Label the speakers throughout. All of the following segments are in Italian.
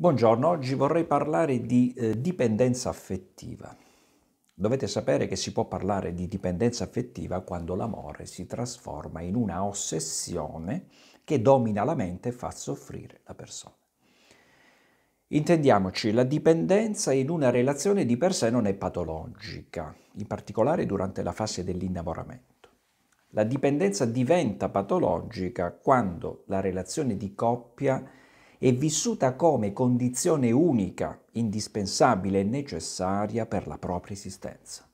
Speaker 1: Buongiorno, oggi vorrei parlare di eh, dipendenza affettiva. Dovete sapere che si può parlare di dipendenza affettiva quando l'amore si trasforma in una ossessione che domina la mente e fa soffrire la persona. Intendiamoci, la dipendenza in una relazione di per sé non è patologica, in particolare durante la fase dell'innamoramento. La dipendenza diventa patologica quando la relazione di coppia è vissuta come condizione unica, indispensabile e necessaria per la propria esistenza.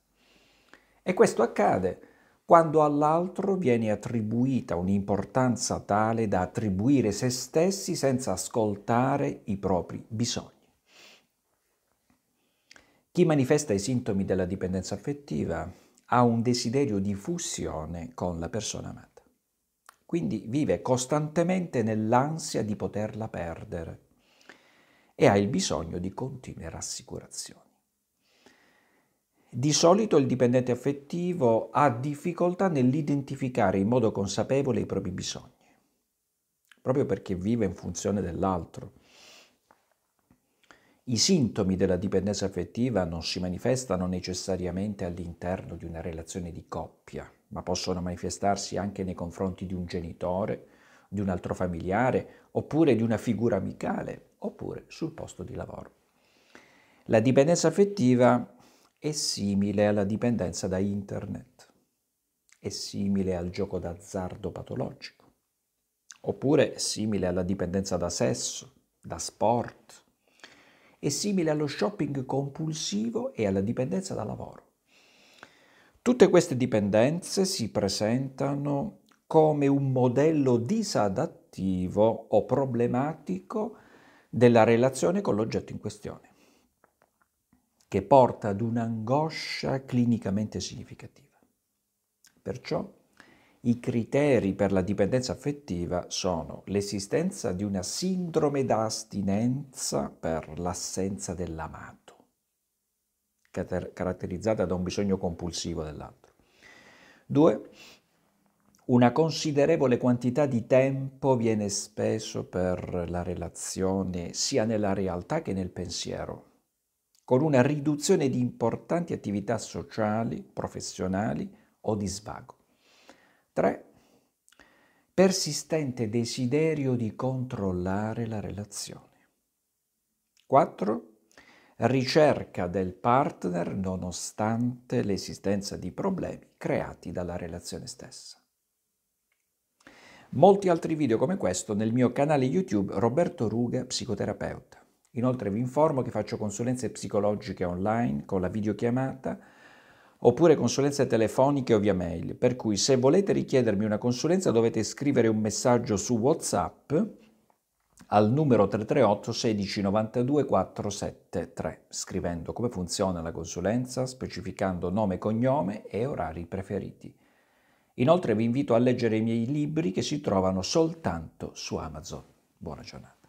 Speaker 1: E questo accade quando all'altro viene attribuita un'importanza tale da attribuire se stessi senza ascoltare i propri bisogni. Chi manifesta i sintomi della dipendenza affettiva ha un desiderio di fusione con la persona amata quindi vive costantemente nell'ansia di poterla perdere e ha il bisogno di continue rassicurazioni. Di solito il dipendente affettivo ha difficoltà nell'identificare in modo consapevole i propri bisogni, proprio perché vive in funzione dell'altro. I sintomi della dipendenza affettiva non si manifestano necessariamente all'interno di una relazione di coppia ma possono manifestarsi anche nei confronti di un genitore, di un altro familiare, oppure di una figura amicale, oppure sul posto di lavoro. La dipendenza affettiva è simile alla dipendenza da internet, è simile al gioco d'azzardo patologico, oppure è simile alla dipendenza da sesso, da sport, è simile allo shopping compulsivo e alla dipendenza da lavoro. Tutte queste dipendenze si presentano come un modello disadattivo o problematico della relazione con l'oggetto in questione, che porta ad un'angoscia clinicamente significativa. Perciò i criteri per la dipendenza affettiva sono l'esistenza di una sindrome da astinenza per l'assenza dell'amato, caratterizzata da un bisogno compulsivo dell'altro. Due, una considerevole quantità di tempo viene speso per la relazione sia nella realtà che nel pensiero, con una riduzione di importanti attività sociali, professionali o di svago. Tre, Persistente desiderio di controllare la relazione. 4 ricerca del partner nonostante l'esistenza di problemi creati dalla relazione stessa. Molti altri video come questo nel mio canale YouTube Roberto Ruga, psicoterapeuta. Inoltre vi informo che faccio consulenze psicologiche online con la videochiamata oppure consulenze telefoniche o via mail, per cui se volete richiedermi una consulenza dovete scrivere un messaggio su WhatsApp al numero 338 16 92 473, scrivendo come funziona la consulenza, specificando nome e cognome e orari preferiti. Inoltre vi invito a leggere i miei libri che si trovano soltanto su Amazon. Buona giornata.